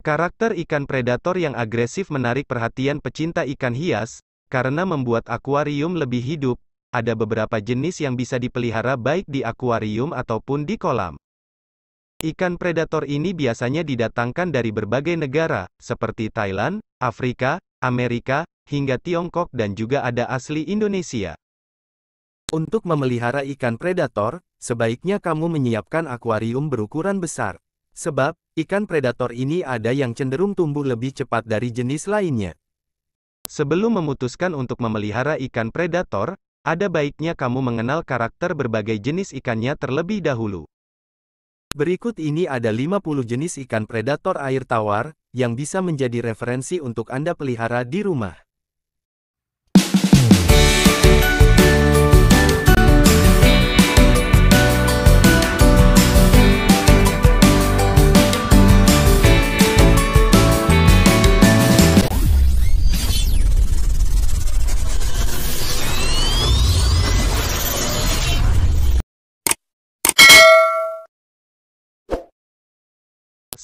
Karakter ikan predator yang agresif menarik perhatian pecinta ikan hias, karena membuat akuarium lebih hidup, ada beberapa jenis yang bisa dipelihara baik di akuarium ataupun di kolam. Ikan predator ini biasanya didatangkan dari berbagai negara, seperti Thailand, Afrika, Amerika, hingga Tiongkok dan juga ada asli Indonesia. Untuk memelihara ikan predator, sebaiknya kamu menyiapkan akuarium berukuran besar. Sebab, ikan predator ini ada yang cenderung tumbuh lebih cepat dari jenis lainnya. Sebelum memutuskan untuk memelihara ikan predator, ada baiknya kamu mengenal karakter berbagai jenis ikannya terlebih dahulu. Berikut ini ada 50 jenis ikan predator air tawar, yang bisa menjadi referensi untuk Anda pelihara di rumah.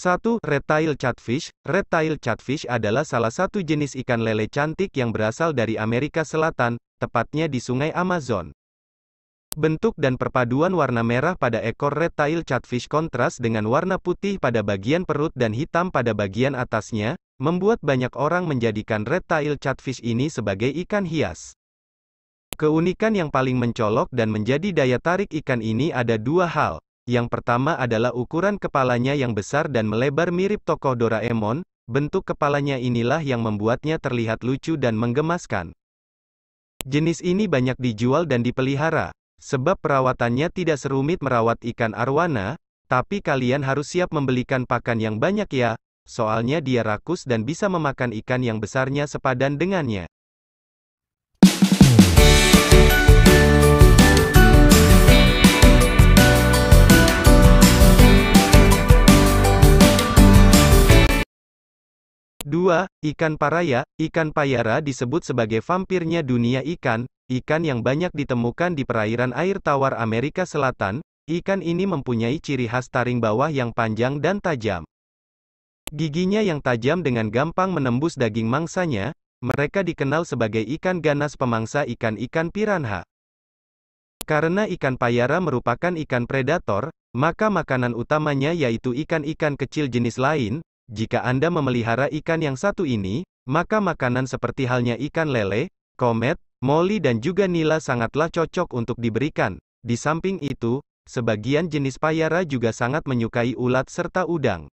1. Reptile catfish. Reptile catfish adalah salah satu jenis ikan lele cantik yang berasal dari Amerika Selatan, tepatnya di Sungai Amazon. Bentuk dan perpaduan warna merah pada ekor reptile catfish kontras dengan warna putih pada bagian perut dan hitam pada bagian atasnya, membuat banyak orang menjadikan reptile catfish ini sebagai ikan hias. Keunikan yang paling mencolok dan menjadi daya tarik ikan ini ada dua hal. Yang pertama adalah ukuran kepalanya yang besar dan melebar mirip tokoh Doraemon, bentuk kepalanya inilah yang membuatnya terlihat lucu dan menggemaskan. Jenis ini banyak dijual dan dipelihara, sebab perawatannya tidak serumit merawat ikan arwana, tapi kalian harus siap membelikan pakan yang banyak ya, soalnya dia rakus dan bisa memakan ikan yang besarnya sepadan dengannya. 2. Ikan paraya, ikan payara disebut sebagai vampirnya dunia ikan, ikan yang banyak ditemukan di perairan air tawar Amerika Selatan, ikan ini mempunyai ciri khas taring bawah yang panjang dan tajam. Giginya yang tajam dengan gampang menembus daging mangsanya, mereka dikenal sebagai ikan ganas pemangsa ikan-ikan piranha. Karena ikan payara merupakan ikan predator, maka makanan utamanya yaitu ikan-ikan kecil jenis lain, jika Anda memelihara ikan yang satu ini, maka makanan seperti halnya ikan lele, komet, molly, dan juga nila sangatlah cocok untuk diberikan. Di samping itu, sebagian jenis payara juga sangat menyukai ulat serta udang.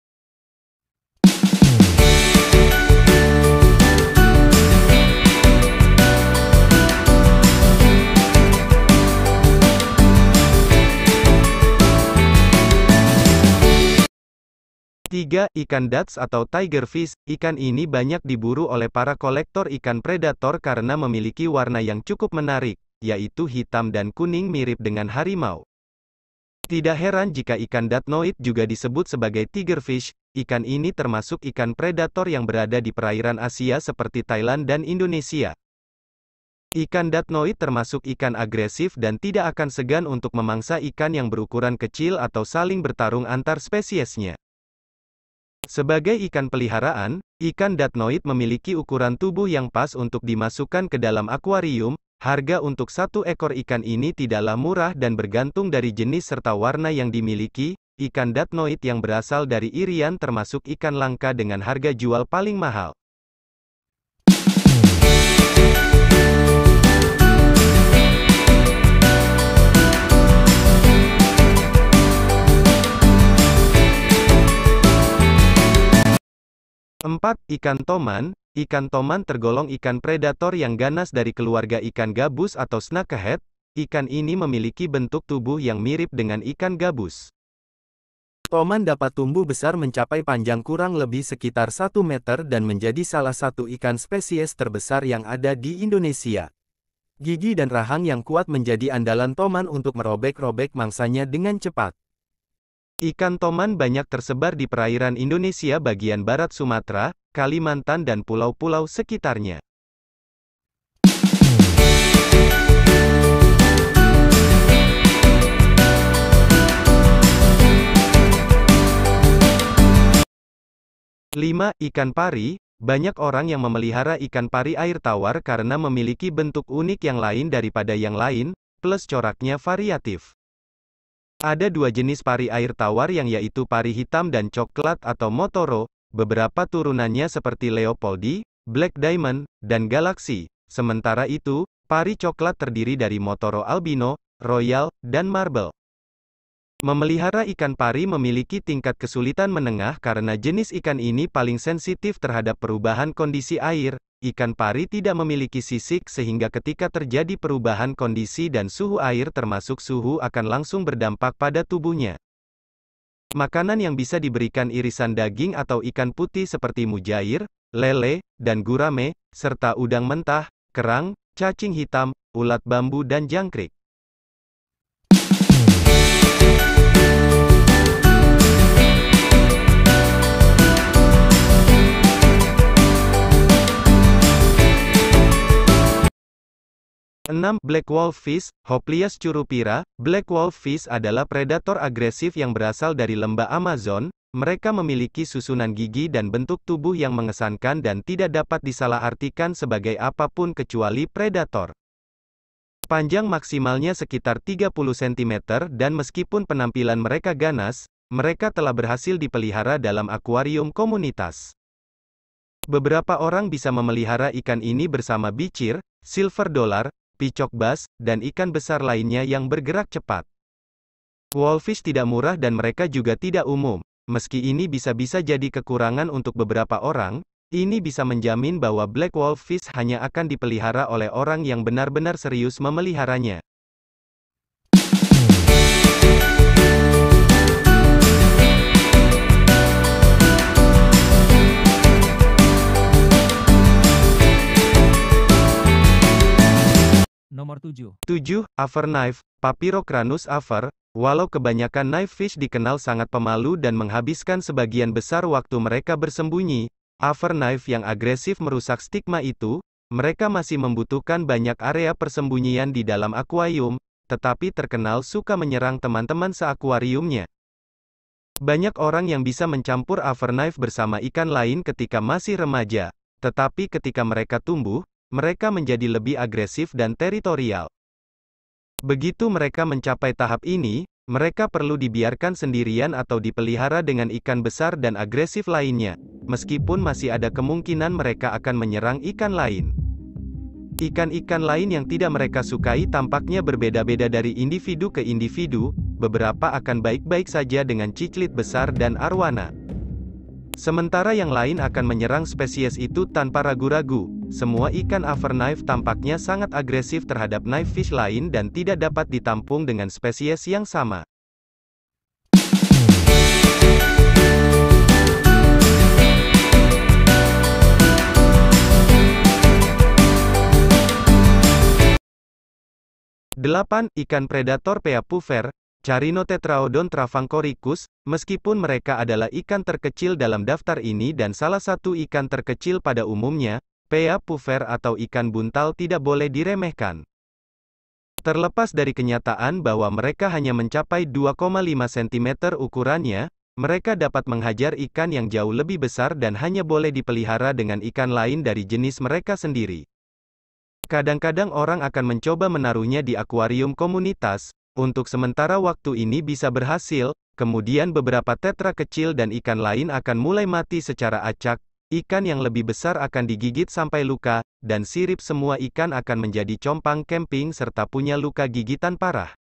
3. Ikan dats atau Tiger Fish, ikan ini banyak diburu oleh para kolektor ikan predator karena memiliki warna yang cukup menarik, yaitu hitam dan kuning mirip dengan harimau. Tidak heran jika ikan datnoid juga disebut sebagai tiger fish, ikan ini termasuk ikan predator yang berada di perairan Asia seperti Thailand dan Indonesia. Ikan datnoid termasuk ikan agresif dan tidak akan segan untuk memangsa ikan yang berukuran kecil atau saling bertarung antar spesiesnya. Sebagai ikan peliharaan, ikan datnoid memiliki ukuran tubuh yang pas untuk dimasukkan ke dalam akuarium, harga untuk satu ekor ikan ini tidaklah murah dan bergantung dari jenis serta warna yang dimiliki, ikan datnoid yang berasal dari Irian termasuk ikan langka dengan harga jual paling mahal. 4. Ikan toman, Ikan toman tergolong ikan predator yang ganas dari keluarga ikan gabus atau snakehead. Ikan ini memiliki bentuk tubuh yang mirip dengan ikan gabus. Toman dapat tumbuh besar mencapai panjang kurang lebih sekitar 1 meter dan menjadi salah satu ikan spesies terbesar yang ada di Indonesia. Gigi dan rahang yang kuat menjadi andalan toman untuk merobek-robek mangsanya dengan cepat. Ikan toman banyak tersebar di perairan Indonesia bagian barat Sumatera, Kalimantan dan pulau-pulau sekitarnya. Lima, ikan pari, banyak orang yang memelihara ikan pari air tawar karena memiliki bentuk unik yang lain daripada yang lain, plus coraknya variatif. Ada dua jenis pari air tawar yang yaitu pari hitam dan coklat atau Motoro, beberapa turunannya seperti Leopoldi, Black Diamond, dan Galaxy. Sementara itu, pari coklat terdiri dari Motoro Albino, Royal, dan Marble. Memelihara ikan pari memiliki tingkat kesulitan menengah karena jenis ikan ini paling sensitif terhadap perubahan kondisi air. Ikan pari tidak memiliki sisik sehingga ketika terjadi perubahan kondisi dan suhu air termasuk suhu akan langsung berdampak pada tubuhnya. Makanan yang bisa diberikan irisan daging atau ikan putih seperti mujair, lele, dan gurame, serta udang mentah, kerang, cacing hitam, ulat bambu dan jangkrik. 6. Black Wallfish, Hoplias curupira, black Wallfish adalah predator agresif yang berasal dari lembah Amazon, mereka memiliki susunan gigi dan bentuk tubuh yang mengesankan dan tidak dapat disalahartikan sebagai apapun kecuali predator. Panjang maksimalnya sekitar 30 cm dan meskipun penampilan mereka ganas, mereka telah berhasil dipelihara dalam akuarium komunitas. Beberapa orang bisa memelihara ikan ini bersama bicir, silver dollar, picok bas, dan ikan besar lainnya yang bergerak cepat. Wolfish tidak murah dan mereka juga tidak umum. Meski ini bisa-bisa jadi kekurangan untuk beberapa orang, ini bisa menjamin bahwa Black Wolfish hanya akan dipelihara oleh orang yang benar-benar serius memeliharanya. 7. 7. Aver knife, Papyrocranus aver, walau kebanyakan knife fish dikenal sangat pemalu dan menghabiskan sebagian besar waktu mereka bersembunyi, aver knife yang agresif merusak stigma itu, mereka masih membutuhkan banyak area persembunyian di dalam akuarium, tetapi terkenal suka menyerang teman-teman seakuariumnya. Banyak orang yang bisa mencampur aver knife bersama ikan lain ketika masih remaja, tetapi ketika mereka tumbuh, mereka menjadi lebih agresif dan teritorial. Begitu mereka mencapai tahap ini, mereka perlu dibiarkan sendirian atau dipelihara dengan ikan besar dan agresif lainnya, meskipun masih ada kemungkinan mereka akan menyerang ikan lain. Ikan-ikan lain yang tidak mereka sukai tampaknya berbeda-beda dari individu ke individu, beberapa akan baik-baik saja dengan ciclit besar dan arwana. Sementara yang lain akan menyerang spesies itu tanpa ragu-ragu, semua ikan avernaive tampaknya sangat agresif terhadap knife fish lain dan tidak dapat ditampung dengan spesies yang sama. Delapan Ikan predator Peapufer, Carino tetraodon travancoricus, meskipun mereka adalah ikan terkecil dalam daftar ini dan salah satu ikan terkecil pada umumnya, Pea puffer atau ikan buntal tidak boleh diremehkan. Terlepas dari kenyataan bahwa mereka hanya mencapai 2,5 cm ukurannya, mereka dapat menghajar ikan yang jauh lebih besar dan hanya boleh dipelihara dengan ikan lain dari jenis mereka sendiri. Kadang-kadang orang akan mencoba menaruhnya di akuarium komunitas, untuk sementara waktu ini bisa berhasil, kemudian beberapa tetra kecil dan ikan lain akan mulai mati secara acak, ikan yang lebih besar akan digigit sampai luka, dan sirip semua ikan akan menjadi compang camping serta punya luka gigitan parah.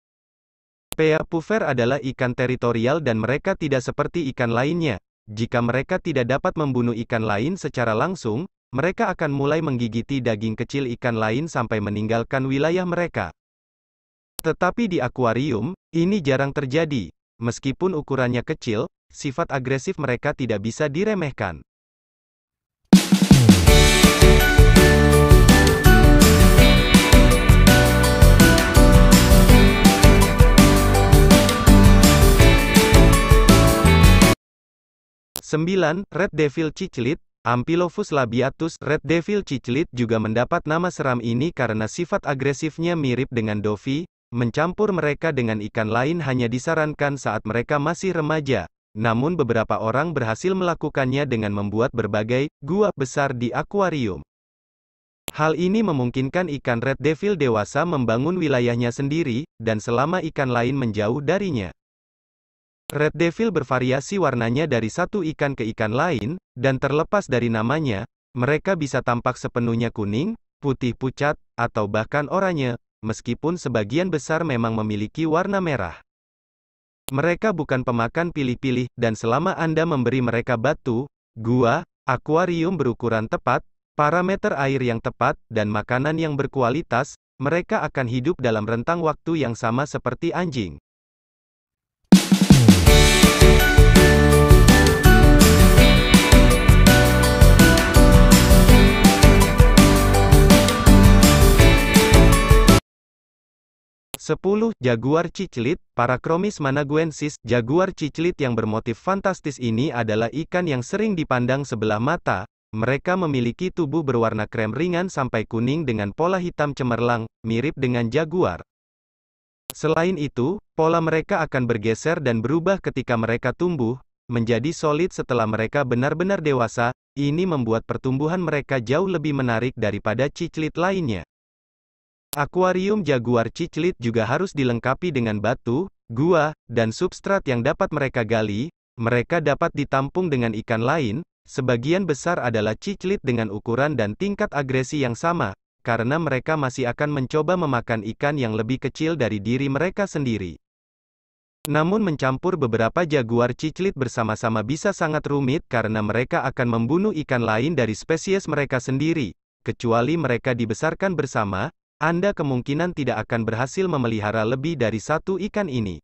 Pea puffer adalah ikan teritorial dan mereka tidak seperti ikan lainnya. Jika mereka tidak dapat membunuh ikan lain secara langsung, mereka akan mulai menggigiti daging kecil ikan lain sampai meninggalkan wilayah mereka. Tetapi di akuarium, ini jarang terjadi. Meskipun ukurannya kecil, sifat agresif mereka tidak bisa diremehkan. Sembilan, Red Devil Cichlid, Ampilophus labiatus, Red Devil Cichlid juga mendapat nama seram ini karena sifat agresifnya mirip dengan Dovi, Mencampur mereka dengan ikan lain hanya disarankan saat mereka masih remaja, namun beberapa orang berhasil melakukannya dengan membuat berbagai gua besar di akuarium. Hal ini memungkinkan ikan red devil dewasa membangun wilayahnya sendiri, dan selama ikan lain menjauh darinya. Red devil bervariasi warnanya dari satu ikan ke ikan lain, dan terlepas dari namanya, mereka bisa tampak sepenuhnya kuning, putih pucat, atau bahkan oranye, meskipun sebagian besar memang memiliki warna merah. Mereka bukan pemakan pilih-pilih, dan selama Anda memberi mereka batu, gua, akuarium berukuran tepat, parameter air yang tepat, dan makanan yang berkualitas, mereka akan hidup dalam rentang waktu yang sama seperti anjing. 10. Jaguar ciclit, Parachromis managuensis, jaguar ciclit yang bermotif fantastis ini adalah ikan yang sering dipandang sebelah mata. Mereka memiliki tubuh berwarna krem ringan sampai kuning dengan pola hitam cemerlang, mirip dengan jaguar. Selain itu, pola mereka akan bergeser dan berubah ketika mereka tumbuh, menjadi solid setelah mereka benar-benar dewasa, ini membuat pertumbuhan mereka jauh lebih menarik daripada ciclit lainnya. Akuarium jaguar cichlid juga harus dilengkapi dengan batu, gua, dan substrat yang dapat mereka gali, mereka dapat ditampung dengan ikan lain, sebagian besar adalah cichlid dengan ukuran dan tingkat agresi yang sama, karena mereka masih akan mencoba memakan ikan yang lebih kecil dari diri mereka sendiri. Namun mencampur beberapa jaguar cichlid bersama-sama bisa sangat rumit karena mereka akan membunuh ikan lain dari spesies mereka sendiri, kecuali mereka dibesarkan bersama, anda kemungkinan tidak akan berhasil memelihara lebih dari satu ikan ini.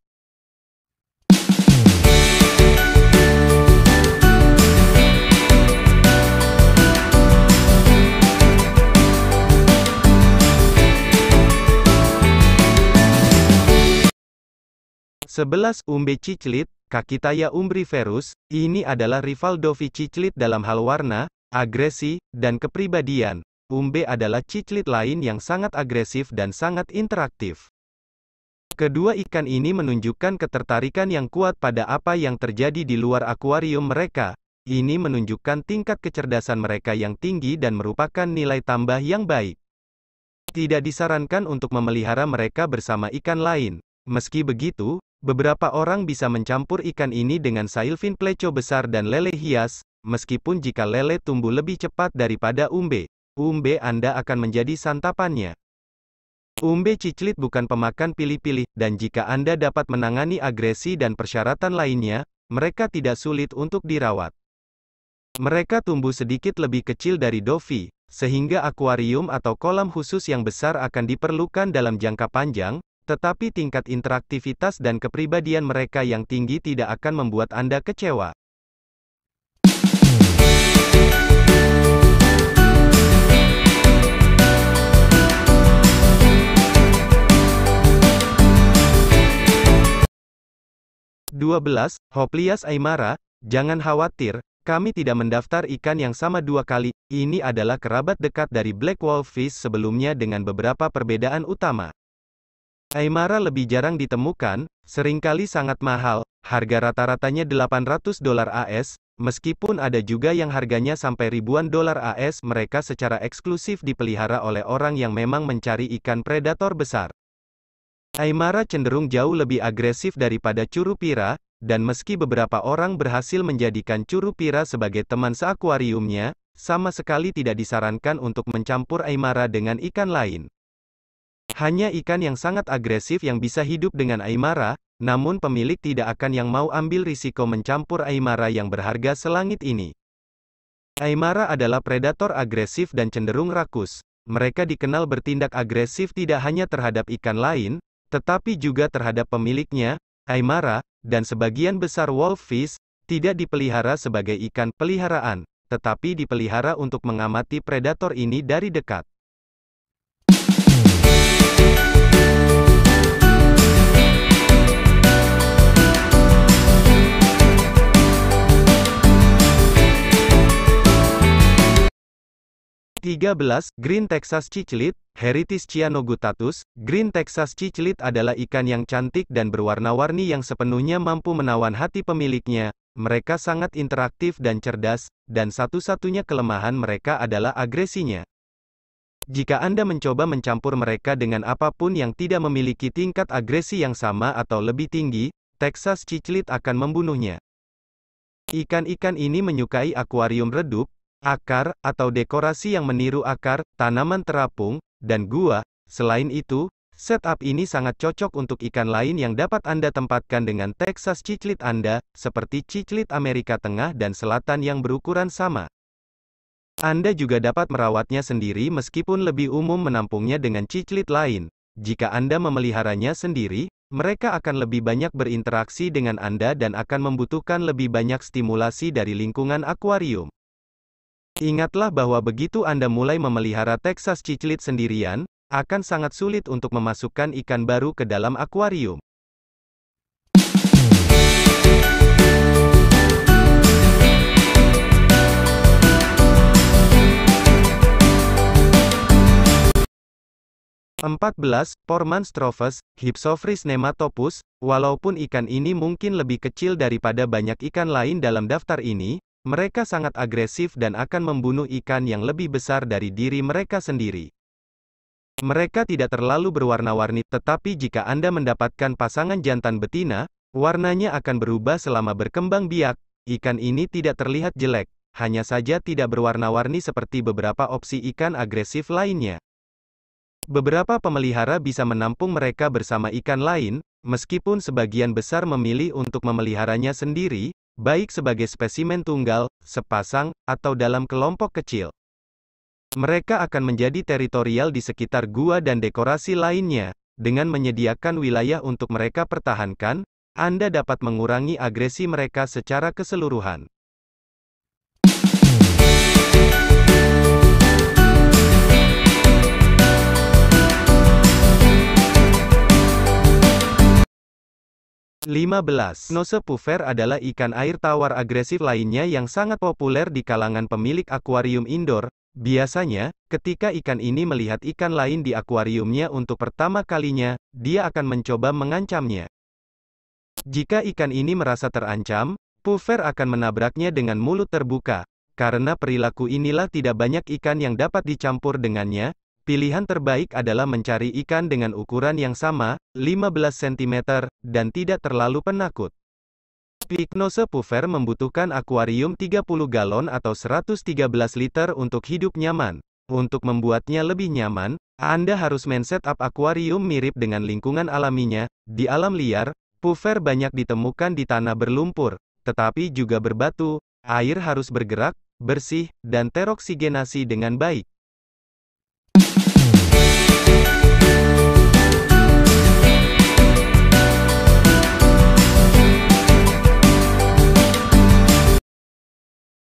Sebelas Umbe ciclit, Kakitaya umbriferus, ini adalah rival Dovi ciclit dalam hal warna, agresi, dan kepribadian. Umbe adalah ciclit lain yang sangat agresif dan sangat interaktif. Kedua ikan ini menunjukkan ketertarikan yang kuat pada apa yang terjadi di luar akuarium mereka. Ini menunjukkan tingkat kecerdasan mereka yang tinggi dan merupakan nilai tambah yang baik. Tidak disarankan untuk memelihara mereka bersama ikan lain. Meski begitu, Beberapa orang bisa mencampur ikan ini dengan sailfin pleco besar dan lele hias, meskipun jika lele tumbuh lebih cepat daripada umbe umbe Anda akan menjadi santapannya. Umbe ciclit bukan pemakan pilih-pilih, dan jika Anda dapat menangani agresi dan persyaratan lainnya, mereka tidak sulit untuk dirawat. Mereka tumbuh sedikit lebih kecil dari dovi, sehingga akuarium atau kolam khusus yang besar akan diperlukan dalam jangka panjang, tetapi tingkat interaktivitas dan kepribadian mereka yang tinggi tidak akan membuat Anda kecewa. 12. Hoplias Aymara, jangan khawatir, kami tidak mendaftar ikan yang sama dua kali, ini adalah kerabat dekat dari Black fish sebelumnya dengan beberapa perbedaan utama. Aymara lebih jarang ditemukan, seringkali sangat mahal, harga rata-ratanya 800 dolar AS, meskipun ada juga yang harganya sampai ribuan dolar AS mereka secara eksklusif dipelihara oleh orang yang memang mencari ikan predator besar. Aymara cenderung jauh lebih agresif daripada Curupira, dan meski beberapa orang berhasil menjadikan Curupira sebagai teman seakuariumnya, sama sekali tidak disarankan untuk mencampur Aymara dengan ikan lain. Hanya ikan yang sangat agresif yang bisa hidup dengan Aymara, namun pemilik tidak akan yang mau ambil risiko mencampur Aymara yang berharga selangit ini. Aymara adalah predator agresif dan cenderung rakus. Mereka dikenal bertindak agresif tidak hanya terhadap ikan lain, tetapi juga terhadap pemiliknya, Aymara, dan sebagian besar Wolfis tidak dipelihara sebagai ikan peliharaan, tetapi dipelihara untuk mengamati predator ini dari dekat. Tiga belas Green Texas Cichlid, Heritis cyanogutatus, Green Texas Cichlid adalah ikan yang cantik dan berwarna-warni yang sepenuhnya mampu menawan hati pemiliknya, mereka sangat interaktif dan cerdas, dan satu-satunya kelemahan mereka adalah agresinya. Jika Anda mencoba mencampur mereka dengan apapun yang tidak memiliki tingkat agresi yang sama atau lebih tinggi, Texas Cichlid akan membunuhnya. Ikan-ikan ini menyukai akuarium redup, akar, atau dekorasi yang meniru akar, tanaman terapung, dan gua. Selain itu, setup ini sangat cocok untuk ikan lain yang dapat Anda tempatkan dengan Texas cichlid Anda, seperti cichlid Amerika Tengah dan Selatan yang berukuran sama. Anda juga dapat merawatnya sendiri meskipun lebih umum menampungnya dengan cichlid lain. Jika Anda memeliharanya sendiri, mereka akan lebih banyak berinteraksi dengan Anda dan akan membutuhkan lebih banyak stimulasi dari lingkungan akuarium. Ingatlah bahwa begitu Anda mulai memelihara Texas cichlid sendirian, akan sangat sulit untuk memasukkan ikan baru ke dalam akuarium. Empat belas, Pormanstrophus, Hypsophrys, nematopus, walaupun ikan ini mungkin lebih kecil daripada banyak ikan lain dalam daftar ini, mereka sangat agresif dan akan membunuh ikan yang lebih besar dari diri mereka sendiri. Mereka tidak terlalu berwarna-warni, tetapi jika Anda mendapatkan pasangan jantan betina, warnanya akan berubah selama berkembang biak. Ikan ini tidak terlihat jelek, hanya saja tidak berwarna-warni seperti beberapa opsi ikan agresif lainnya. Beberapa pemelihara bisa menampung mereka bersama ikan lain, meskipun sebagian besar memilih untuk memeliharanya sendiri, baik sebagai spesimen tunggal, sepasang, atau dalam kelompok kecil. Mereka akan menjadi teritorial di sekitar gua dan dekorasi lainnya, dengan menyediakan wilayah untuk mereka pertahankan, Anda dapat mengurangi agresi mereka secara keseluruhan. 15. Nosepufer adalah ikan air tawar agresif lainnya yang sangat populer di kalangan pemilik akuarium indoor. Biasanya, ketika ikan ini melihat ikan lain di akuariumnya untuk pertama kalinya, dia akan mencoba mengancamnya. Jika ikan ini merasa terancam, puffer akan menabraknya dengan mulut terbuka. Karena perilaku inilah tidak banyak ikan yang dapat dicampur dengannya, Pilihan terbaik adalah mencari ikan dengan ukuran yang sama, 15 cm, dan tidak terlalu penakut. Pycnose puffer membutuhkan akuarium 30 galon atau 113 liter untuk hidup nyaman. Untuk membuatnya lebih nyaman, Anda harus men set up akuarium mirip dengan lingkungan alaminya. Di alam liar, puffer banyak ditemukan di tanah berlumpur, tetapi juga berbatu. Air harus bergerak, bersih, dan teroksigenasi dengan baik.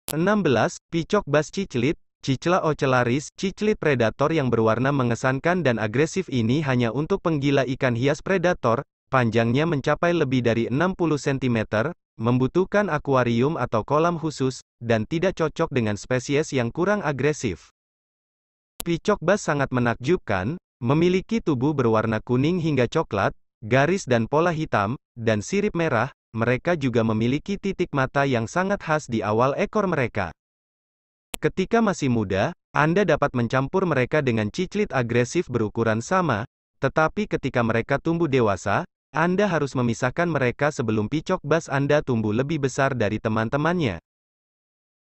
16. Picok bas ciclit, cicla ocelaris, ciclit predator yang berwarna mengesankan dan agresif ini hanya untuk penggila ikan hias predator, panjangnya mencapai lebih dari 60 cm, membutuhkan akuarium atau kolam khusus, dan tidak cocok dengan spesies yang kurang agresif. Picok bas sangat menakjubkan, memiliki tubuh berwarna kuning hingga coklat, garis dan pola hitam, dan sirip merah, mereka juga memiliki titik mata yang sangat khas di awal ekor mereka. Ketika masih muda, Anda dapat mencampur mereka dengan ciclit agresif berukuran sama, tetapi ketika mereka tumbuh dewasa, Anda harus memisahkan mereka sebelum picok bas Anda tumbuh lebih besar dari teman-temannya.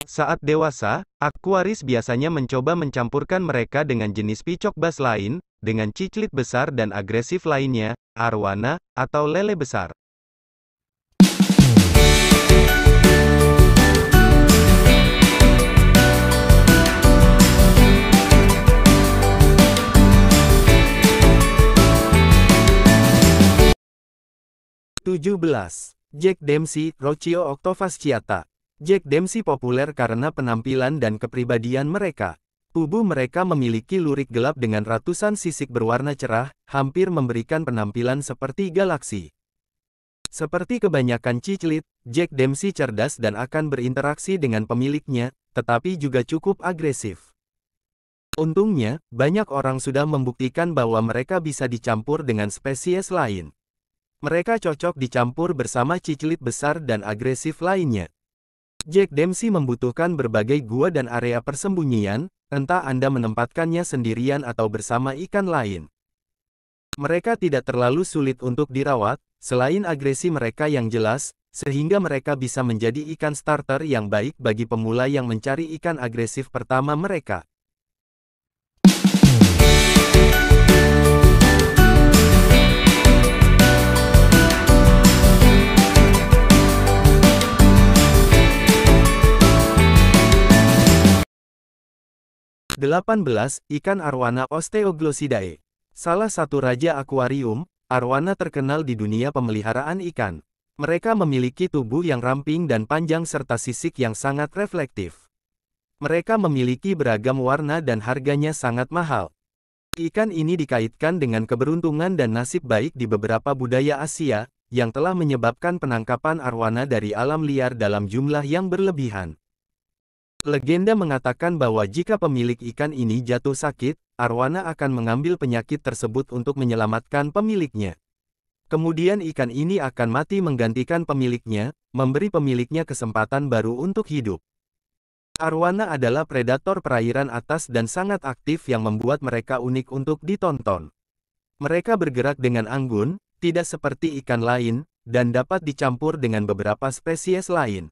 Saat dewasa, akuaris biasanya mencoba mencampurkan mereka dengan jenis picok bas lain, dengan ciclit besar dan agresif lainnya, arwana, atau lele besar. 17. Jack Dempsey, Rocio Octofasciata. Jack Dempsey populer karena penampilan dan kepribadian mereka. Tubuh mereka memiliki lurik gelap dengan ratusan sisik berwarna cerah, hampir memberikan penampilan seperti galaksi. Seperti kebanyakan cicilit, Jack Dempsey cerdas dan akan berinteraksi dengan pemiliknya, tetapi juga cukup agresif. Untungnya, banyak orang sudah membuktikan bahwa mereka bisa dicampur dengan spesies lain. Mereka cocok dicampur bersama cicilit besar dan agresif lainnya. Jack Dempsey membutuhkan berbagai gua dan area persembunyian, entah Anda menempatkannya sendirian atau bersama ikan lain. Mereka tidak terlalu sulit untuk dirawat, selain agresi mereka yang jelas, sehingga mereka bisa menjadi ikan starter yang baik bagi pemula yang mencari ikan agresif pertama mereka. 18. Ikan arwana Osteoglossidae Salah satu raja akuarium, arwana terkenal di dunia pemeliharaan ikan. Mereka memiliki tubuh yang ramping dan panjang serta sisik yang sangat reflektif. Mereka memiliki beragam warna dan harganya sangat mahal. Ikan ini dikaitkan dengan keberuntungan dan nasib baik di beberapa budaya Asia, yang telah menyebabkan penangkapan arwana dari alam liar dalam jumlah yang berlebihan. Legenda mengatakan bahwa jika pemilik ikan ini jatuh sakit, arwana akan mengambil penyakit tersebut untuk menyelamatkan pemiliknya. Kemudian ikan ini akan mati menggantikan pemiliknya, memberi pemiliknya kesempatan baru untuk hidup. Arwana adalah predator perairan atas dan sangat aktif yang membuat mereka unik untuk ditonton. Mereka bergerak dengan anggun, tidak seperti ikan lain, dan dapat dicampur dengan beberapa spesies lain.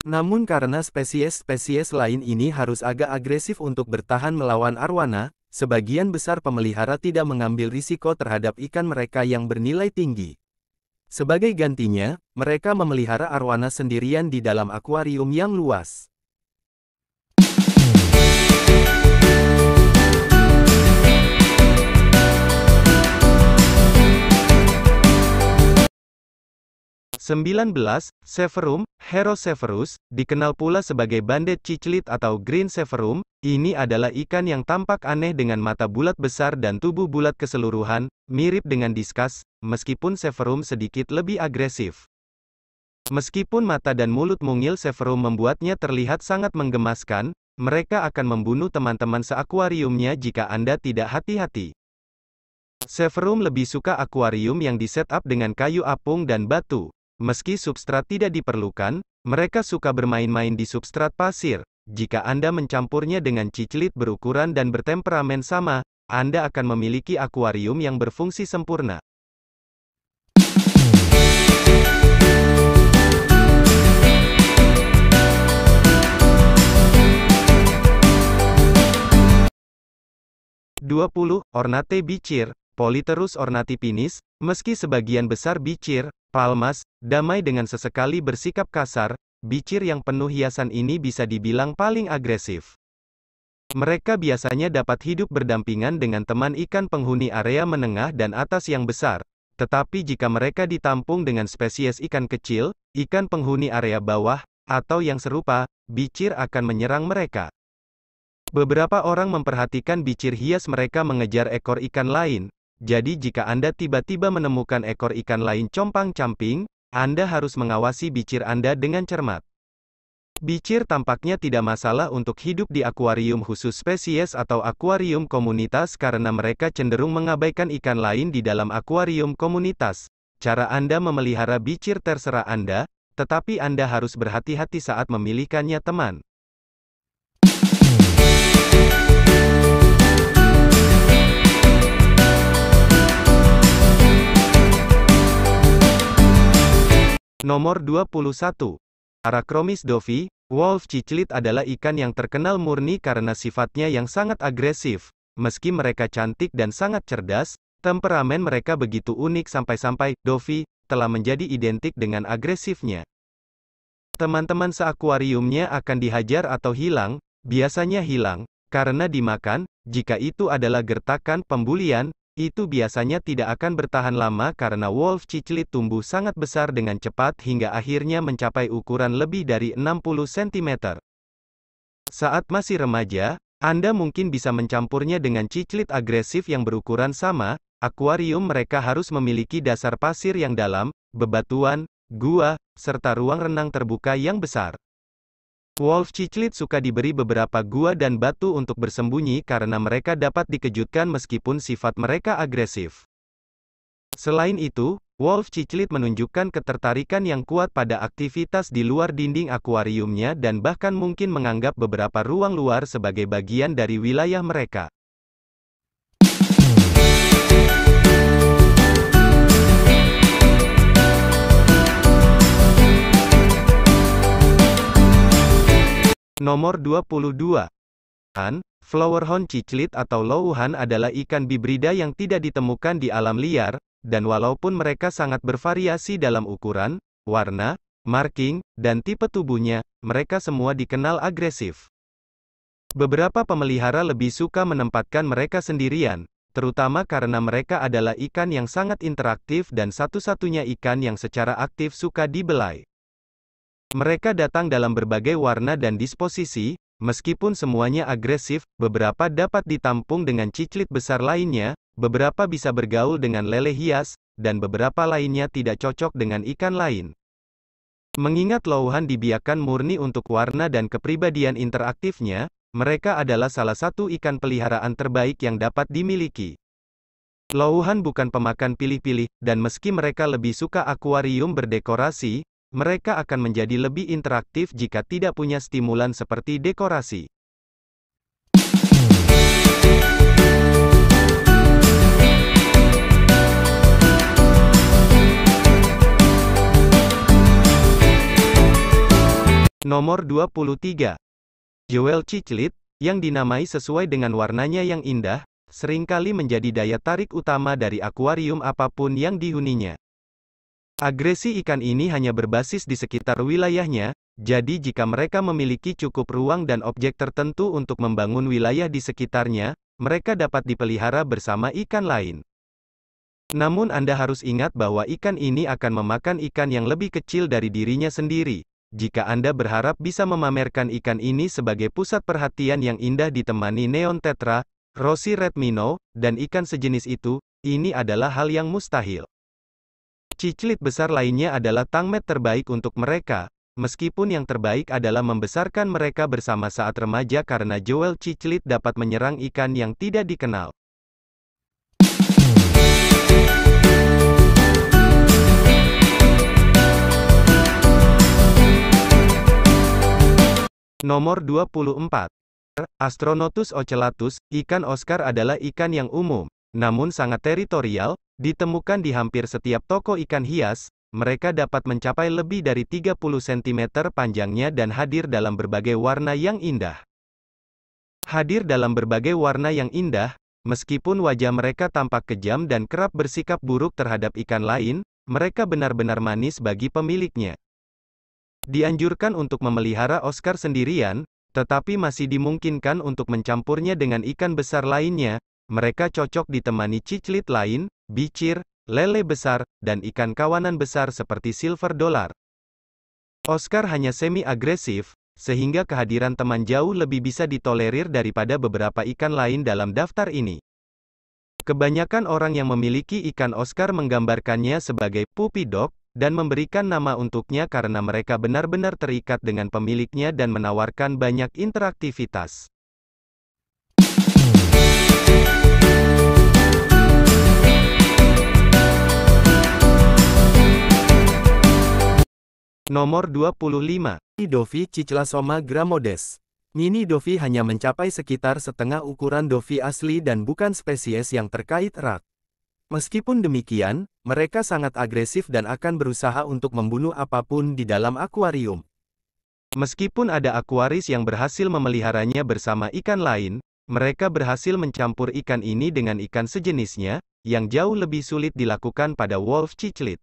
Namun karena spesies-spesies lain ini harus agak agresif untuk bertahan melawan arwana, sebagian besar pemelihara tidak mengambil risiko terhadap ikan mereka yang bernilai tinggi. Sebagai gantinya, mereka memelihara arwana sendirian di dalam akuarium yang luas. 19. Severum, Heroseverus, dikenal pula sebagai bandet ciclit atau green severum, ini adalah ikan yang tampak aneh dengan mata bulat besar dan tubuh bulat keseluruhan, mirip dengan diskus, meskipun severum sedikit lebih agresif. Meskipun mata dan mulut mungil severum membuatnya terlihat sangat menggemaskan, mereka akan membunuh teman-teman seakuariumnya jika Anda tidak hati-hati. Severum lebih suka akuarium yang di setup dengan kayu apung dan batu. Meski substrat tidak diperlukan, mereka suka bermain-main di substrat pasir. Jika Anda mencampurnya dengan cicilit berukuran dan bertemperamen sama, Anda akan memiliki akuarium yang berfungsi sempurna. Ornate bicir, Politerus ornatipinis, meski sebagian besar bicir, Palmas, damai dengan sesekali bersikap kasar, bicir yang penuh hiasan ini bisa dibilang paling agresif. Mereka biasanya dapat hidup berdampingan dengan teman ikan penghuni area menengah dan atas yang besar, tetapi jika mereka ditampung dengan spesies ikan kecil, ikan penghuni area bawah, atau yang serupa, bicir akan menyerang mereka. Beberapa orang memperhatikan bicir hias mereka mengejar ekor ikan lain, jadi jika Anda tiba-tiba menemukan ekor ikan lain compang-camping, Anda harus mengawasi bicir Anda dengan cermat. Bicir tampaknya tidak masalah untuk hidup di akuarium khusus spesies atau akuarium komunitas karena mereka cenderung mengabaikan ikan lain di dalam akuarium komunitas. Cara Anda memelihara bicir terserah Anda, tetapi Anda harus berhati-hati saat memilihkannya teman. Nomor 21. Arachromis dovi, wolf ciclit adalah ikan yang terkenal murni karena sifatnya yang sangat agresif. Meski mereka cantik dan sangat cerdas, temperamen mereka begitu unik sampai-sampai dovi telah menjadi identik dengan agresifnya. Teman-teman seakuariumnya akan dihajar atau hilang, biasanya hilang, karena dimakan, jika itu adalah gertakan pembulian, itu biasanya tidak akan bertahan lama karena wolf cichlid tumbuh sangat besar dengan cepat hingga akhirnya mencapai ukuran lebih dari 60 cm. Saat masih remaja, Anda mungkin bisa mencampurnya dengan cichlid agresif yang berukuran sama, akuarium mereka harus memiliki dasar pasir yang dalam, bebatuan, gua, serta ruang renang terbuka yang besar. Wolf ciclit suka diberi beberapa gua dan batu untuk bersembunyi karena mereka dapat dikejutkan meskipun sifat mereka agresif. Selain itu, wolf ciclit menunjukkan ketertarikan yang kuat pada aktivitas di luar dinding akuariumnya dan bahkan mungkin menganggap beberapa ruang luar sebagai bagian dari wilayah mereka. Nomor 22. An, flowerhorn Cichlid atau louhan adalah ikan bibrida yang tidak ditemukan di alam liar, dan walaupun mereka sangat bervariasi dalam ukuran, warna, marking, dan tipe tubuhnya, mereka semua dikenal agresif. Beberapa pemelihara lebih suka menempatkan mereka sendirian, terutama karena mereka adalah ikan yang sangat interaktif dan satu-satunya ikan yang secara aktif suka dibelai. Mereka datang dalam berbagai warna dan disposisi, meskipun semuanya agresif, beberapa dapat ditampung dengan cicit besar lainnya, beberapa bisa bergaul dengan lele hias, dan beberapa lainnya tidak cocok dengan ikan lain. Mengingat Lauhan dibiarkan murni untuk warna dan kepribadian interaktifnya, mereka adalah salah satu ikan peliharaan terbaik yang dapat dimiliki. Lauhan bukan pemakan pilih-pilih, dan meski mereka lebih suka akuarium berdekorasi, mereka akan menjadi lebih interaktif jika tidak punya stimulan seperti dekorasi. Nomor 23. Joel Cichlid, yang dinamai sesuai dengan warnanya yang indah, seringkali menjadi daya tarik utama dari akuarium apapun yang dihuninya. Agresi ikan ini hanya berbasis di sekitar wilayahnya, jadi jika mereka memiliki cukup ruang dan objek tertentu untuk membangun wilayah di sekitarnya, mereka dapat dipelihara bersama ikan lain. Namun Anda harus ingat bahwa ikan ini akan memakan ikan yang lebih kecil dari dirinya sendiri. Jika Anda berharap bisa memamerkan ikan ini sebagai pusat perhatian yang indah ditemani neon tetra, rosy red minnow, dan ikan sejenis itu, ini adalah hal yang mustahil. Cicilit besar lainnya adalah tangmet terbaik untuk mereka, meskipun yang terbaik adalah membesarkan mereka bersama saat remaja karena Joel Cicilit dapat menyerang ikan yang tidak dikenal. Nomor 24. Astronotus ocellatus, ikan Oscar adalah ikan yang umum, namun sangat teritorial, ditemukan di hampir setiap toko ikan hias, mereka dapat mencapai lebih dari 30 cm panjangnya dan hadir dalam berbagai warna yang indah. Hadir dalam berbagai warna yang indah, meskipun wajah mereka tampak kejam dan kerap bersikap buruk terhadap ikan lain, mereka benar-benar manis bagi pemiliknya. Dianjurkan untuk memelihara Oscar sendirian, tetapi masih dimungkinkan untuk mencampurnya dengan ikan besar lainnya, mereka cocok ditemani ciclit lain, bicir, lele besar, dan ikan kawanan besar seperti silver dollar. Oscar hanya semi-agresif, sehingga kehadiran teman jauh lebih bisa ditolerir daripada beberapa ikan lain dalam daftar ini. Kebanyakan orang yang memiliki ikan Oscar menggambarkannya sebagai puppy dog, dan memberikan nama untuknya karena mereka benar-benar terikat dengan pemiliknya dan menawarkan banyak interaktivitas. Nomor 25. Dovi Ciclasoma gramodes. Mini Dovi hanya mencapai sekitar setengah ukuran Dovi asli dan bukan spesies yang terkait erat. Meskipun demikian, mereka sangat agresif dan akan berusaha untuk membunuh apapun di dalam akuarium. Meskipun ada akuaris yang berhasil memeliharanya bersama ikan lain, mereka berhasil mencampur ikan ini dengan ikan sejenisnya, yang jauh lebih sulit dilakukan pada wolf cichlid.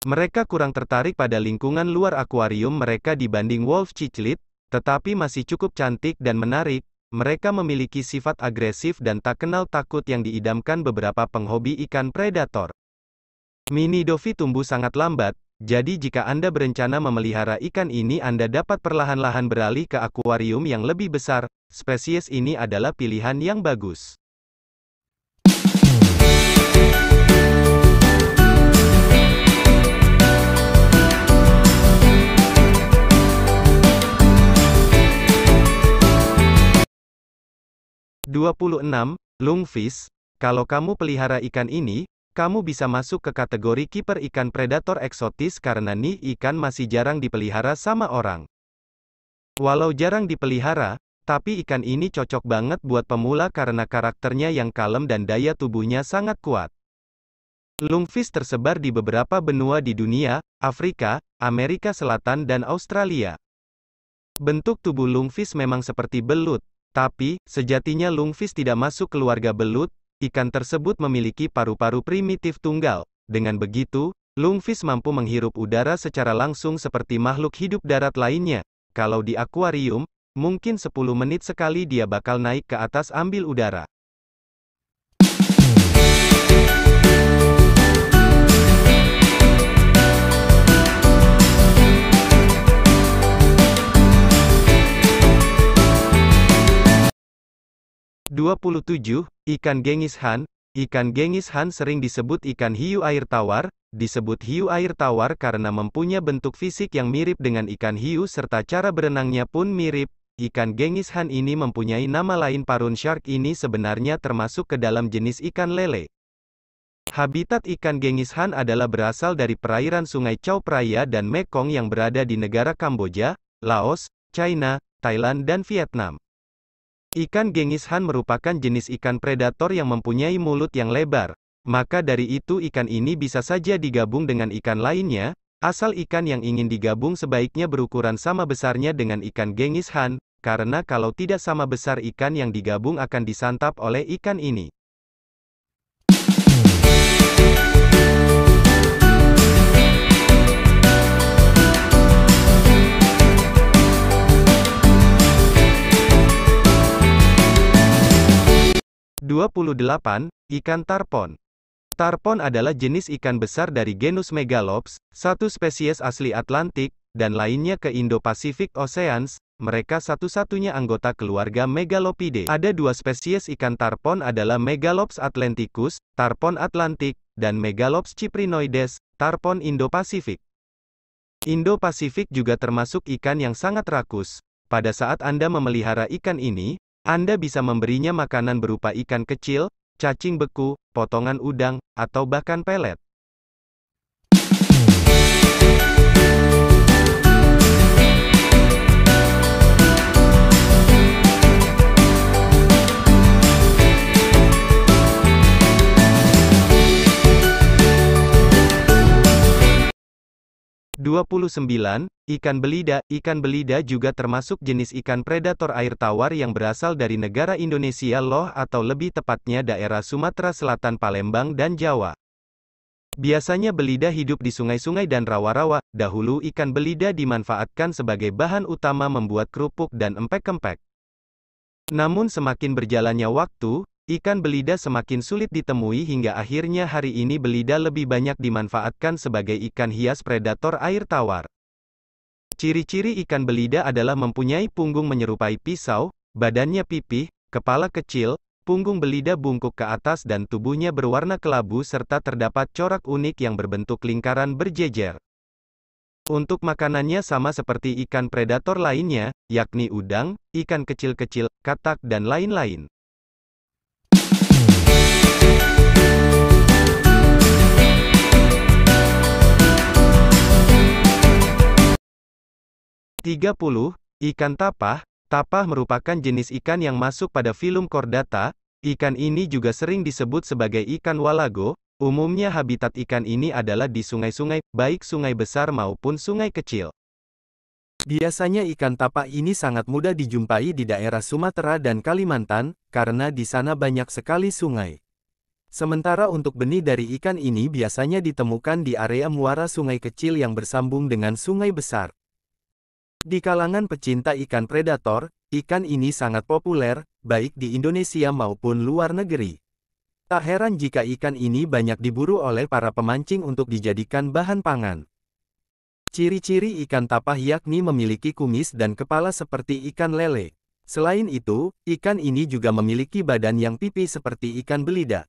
Mereka kurang tertarik pada lingkungan luar akuarium mereka dibanding wolf cichlid, tetapi masih cukup cantik dan menarik. Mereka memiliki sifat agresif dan tak kenal takut yang diidamkan beberapa penghobi ikan predator. Mini Dovi tumbuh sangat lambat, jadi jika Anda berencana memelihara ikan ini Anda dapat perlahan-lahan beralih ke akuarium yang lebih besar, spesies ini adalah pilihan yang bagus. 26. Lungfish, kalau kamu pelihara ikan ini, kamu bisa masuk ke kategori kiper ikan predator eksotis karena nih ikan masih jarang dipelihara sama orang. Walau jarang dipelihara, tapi ikan ini cocok banget buat pemula karena karakternya yang kalem dan daya tubuhnya sangat kuat. Lungfish tersebar di beberapa benua di dunia, Afrika, Amerika Selatan dan Australia. Bentuk tubuh lungfish memang seperti belut, tapi, sejatinya lungfish tidak masuk keluarga belut, ikan tersebut memiliki paru-paru primitif tunggal. Dengan begitu, lungfish mampu menghirup udara secara langsung seperti makhluk hidup darat lainnya. Kalau di akuarium, mungkin 10 menit sekali dia bakal naik ke atas ambil udara. 27. Ikan Genghis Khan Ikan Genghis Khan sering disebut ikan hiu air tawar, disebut hiu air tawar karena mempunyai bentuk fisik yang mirip dengan ikan hiu serta cara berenangnya pun mirip. Ikan Genghis Khan ini mempunyai nama lain parun shark ini sebenarnya termasuk ke dalam jenis ikan lele. Habitat ikan Genghis Khan adalah berasal dari perairan sungai Chao Phraya dan Mekong yang berada di negara Kamboja, Laos, China, Thailand dan Vietnam. Ikan Genghis Khan merupakan jenis ikan predator yang mempunyai mulut yang lebar. Maka dari itu ikan ini bisa saja digabung dengan ikan lainnya, asal ikan yang ingin digabung sebaiknya berukuran sama besarnya dengan ikan Genghis Khan, karena kalau tidak sama besar ikan yang digabung akan disantap oleh ikan ini. 28. Ikan tarpon. Tarpon adalah jenis ikan besar dari genus Megalops, satu spesies asli Atlantik, dan lainnya ke Indo-Pacific Oceans, mereka satu-satunya anggota keluarga Megalopidae. Ada dua spesies ikan tarpon adalah Megalops atlanticus, tarpon Atlantik, dan Megalops ciprinoides, tarpon Indo-Pasifik. Indo-Pasifik juga termasuk ikan yang sangat rakus. Pada saat Anda memelihara ikan ini, anda bisa memberinya makanan berupa ikan kecil, cacing beku, potongan udang, atau bahkan pelet. 29. Ikan belida, ikan belida juga termasuk jenis ikan predator air tawar yang berasal dari negara Indonesia loh atau lebih tepatnya daerah Sumatera Selatan Palembang dan Jawa. Biasanya belida hidup di sungai-sungai dan rawa-rawa, dahulu ikan belida dimanfaatkan sebagai bahan utama membuat kerupuk dan empek-empek. Namun semakin berjalannya waktu, Ikan belida semakin sulit ditemui hingga akhirnya hari ini belida lebih banyak dimanfaatkan sebagai ikan hias predator air tawar. Ciri-ciri ikan belida adalah mempunyai punggung menyerupai pisau, badannya pipih, kepala kecil, punggung belida bungkuk ke atas dan tubuhnya berwarna kelabu serta terdapat corak unik yang berbentuk lingkaran berjejer. Untuk makanannya sama seperti ikan predator lainnya, yakni udang, ikan kecil-kecil, katak dan lain-lain. 30. Ikan tapah, tapah merupakan jenis ikan yang masuk pada filum chordata, ikan ini juga sering disebut sebagai ikan walago, umumnya habitat ikan ini adalah di sungai-sungai, baik sungai besar maupun sungai kecil. Biasanya ikan tapah ini sangat mudah dijumpai di daerah Sumatera dan Kalimantan, karena di sana banyak sekali sungai. Sementara untuk benih dari ikan ini biasanya ditemukan di area muara sungai kecil yang bersambung dengan sungai besar. Di kalangan pecinta ikan predator, ikan ini sangat populer, baik di Indonesia maupun luar negeri. Tak heran jika ikan ini banyak diburu oleh para pemancing untuk dijadikan bahan pangan. Ciri-ciri ikan tapah yakni memiliki kumis dan kepala seperti ikan lele. Selain itu, ikan ini juga memiliki badan yang pipih seperti ikan belida.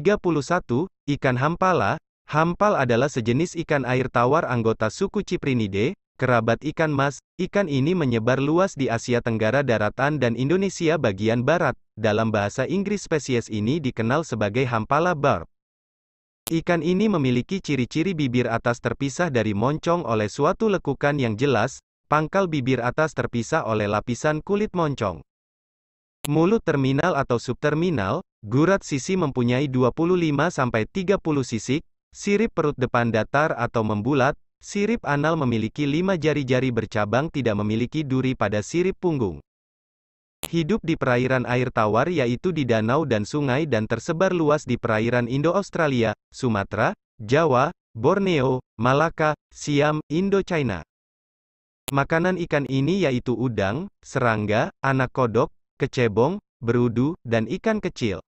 31. Ikan hampala, hampal adalah sejenis ikan air tawar anggota suku Ciprinide, kerabat ikan mas, ikan ini menyebar luas di Asia Tenggara daratan dan Indonesia bagian barat, dalam bahasa Inggris spesies ini dikenal sebagai hampala barb. Ikan ini memiliki ciri-ciri bibir atas terpisah dari moncong oleh suatu lekukan yang jelas, pangkal bibir atas terpisah oleh lapisan kulit moncong. Mulut terminal atau subterminal, gurat sisi mempunyai 25-30 sisik, sirip perut depan datar atau membulat, sirip anal memiliki 5 jari-jari bercabang tidak memiliki duri pada sirip punggung. Hidup di perairan air tawar yaitu di danau dan sungai dan tersebar luas di perairan Indo-Australia, Sumatera, Jawa, Borneo, Malaka, Siam, Indo China. Makanan ikan ini yaitu udang, serangga, anak kodok, kecebong, berudu, dan ikan kecil.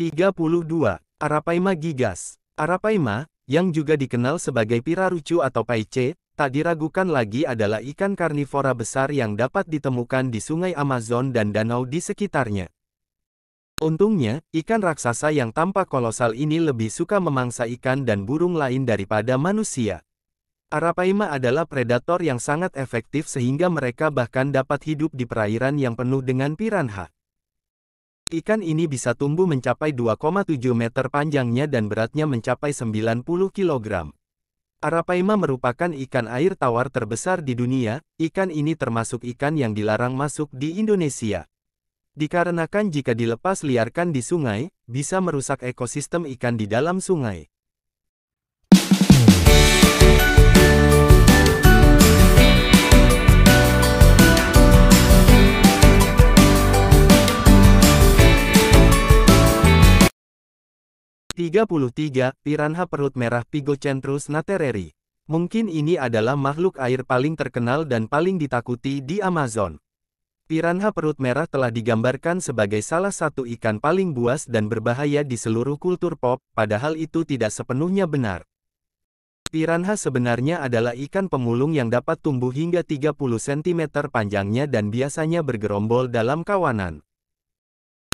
Tiga puluh dua, Arapaima gigas. Arapaima, yang juga dikenal sebagai pirarucu atau paice, tak diragukan lagi adalah ikan karnivora besar yang dapat ditemukan di sungai Amazon dan danau di sekitarnya. Untungnya, ikan raksasa yang tampak kolosal ini lebih suka memangsa ikan dan burung lain daripada manusia. Arapaima adalah predator yang sangat efektif sehingga mereka bahkan dapat hidup di perairan yang penuh dengan piranha. Ikan ini bisa tumbuh mencapai 2,7 meter panjangnya dan beratnya mencapai 90 kg. Arapaima merupakan ikan air tawar terbesar di dunia, ikan ini termasuk ikan yang dilarang masuk di Indonesia. Dikarenakan jika dilepas liarkan di sungai, bisa merusak ekosistem ikan di dalam sungai. Tiga puluh tiga, Piranha Perut Merah Pigocentrus natereri. Mungkin ini adalah makhluk air paling terkenal dan paling ditakuti di Amazon. Piranha perut merah telah digambarkan sebagai salah satu ikan paling buas dan berbahaya di seluruh kultur pop, padahal itu tidak sepenuhnya benar. Piranha sebenarnya adalah ikan pemulung yang dapat tumbuh hingga 30 cm panjangnya dan biasanya bergerombol dalam kawanan.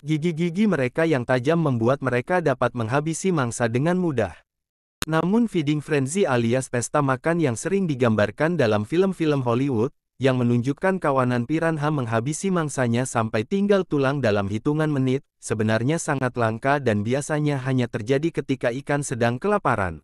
Gigi-gigi mereka yang tajam membuat mereka dapat menghabisi mangsa dengan mudah. Namun feeding frenzy alias pesta makan yang sering digambarkan dalam film-film Hollywood, yang menunjukkan kawanan piranha menghabisi mangsanya sampai tinggal tulang dalam hitungan menit, sebenarnya sangat langka dan biasanya hanya terjadi ketika ikan sedang kelaparan.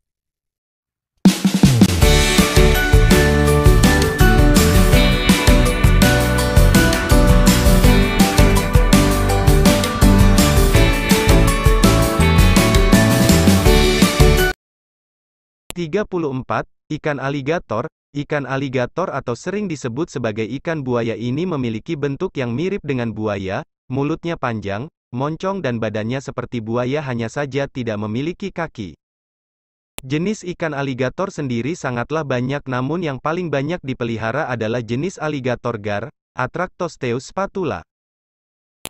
Tiga puluh empat Ikan aligator, Ikan aligator atau sering disebut sebagai ikan buaya ini memiliki bentuk yang mirip dengan buaya, mulutnya panjang, moncong dan badannya seperti buaya hanya saja tidak memiliki kaki. Jenis ikan aligator sendiri sangatlah banyak namun yang paling banyak dipelihara adalah jenis aligator gar, Atractosteus spatula.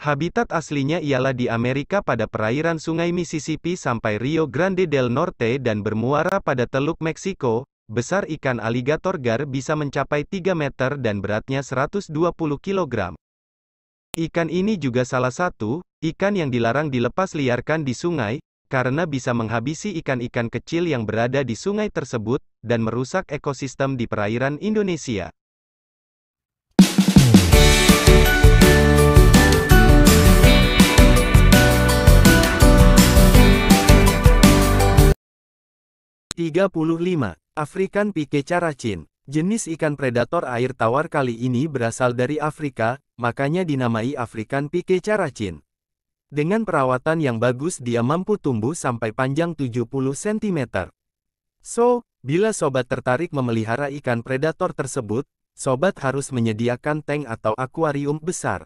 Habitat aslinya ialah di Amerika pada perairan sungai Mississippi sampai Rio Grande del Norte dan bermuara pada Teluk Meksiko, Besar ikan aligator gar bisa mencapai 3 meter dan beratnya 120 kg. Ikan ini juga salah satu ikan yang dilarang dilepas liarkan di sungai, karena bisa menghabisi ikan-ikan kecil yang berada di sungai tersebut, dan merusak ekosistem di perairan Indonesia. 35. African Pike Caracin Jenis ikan predator air tawar kali ini berasal dari Afrika, makanya dinamai African Pike Caracin. Dengan perawatan yang bagus dia mampu tumbuh sampai panjang 70 cm. So, bila sobat tertarik memelihara ikan predator tersebut, sobat harus menyediakan tank atau akuarium besar.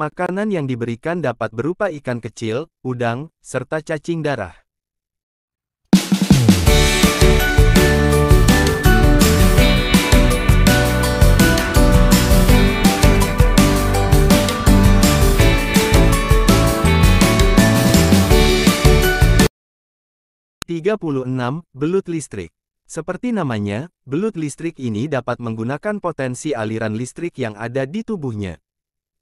Makanan yang diberikan dapat berupa ikan kecil, udang, serta cacing darah. 36. Belut listrik Seperti namanya, belut listrik ini dapat menggunakan potensi aliran listrik yang ada di tubuhnya.